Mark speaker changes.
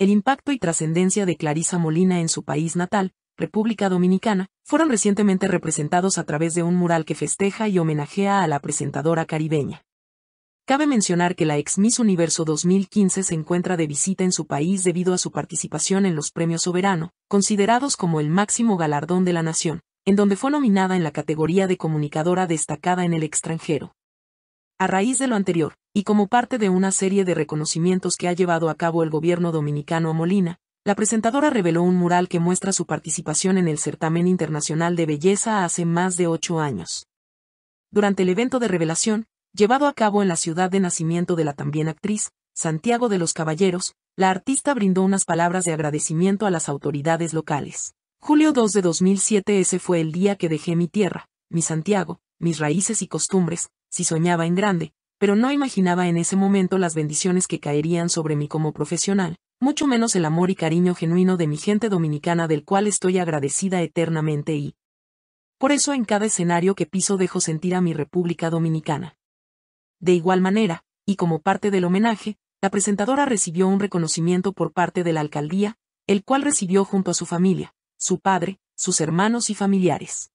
Speaker 1: el impacto y trascendencia de Clarisa Molina en su país natal, República Dominicana, fueron recientemente representados a través de un mural que festeja y homenajea a la presentadora caribeña. Cabe mencionar que la ex Miss Universo 2015 se encuentra de visita en su país debido a su participación en los premios Soberano, considerados como el máximo galardón de la nación, en donde fue nominada en la categoría de comunicadora destacada en el extranjero. A raíz de lo anterior, y como parte de una serie de reconocimientos que ha llevado a cabo el gobierno dominicano a Molina, la presentadora reveló un mural que muestra su participación en el certamen internacional de belleza hace más de ocho años. Durante el evento de revelación, llevado a cabo en la ciudad de nacimiento de la también actriz, Santiago de los Caballeros, la artista brindó unas palabras de agradecimiento a las autoridades locales. Julio 2 de 2007 ese fue el día que dejé mi tierra, mi Santiago, mis raíces y costumbres, si soñaba en grande, pero no imaginaba en ese momento las bendiciones que caerían sobre mí como profesional, mucho menos el amor y cariño genuino de mi gente dominicana del cual estoy agradecida eternamente y... Por eso en cada escenario que piso dejo sentir a mi República Dominicana. De igual manera, y como parte del homenaje, la presentadora recibió un reconocimiento por parte de la alcaldía, el cual recibió junto a su familia, su padre, sus hermanos y familiares.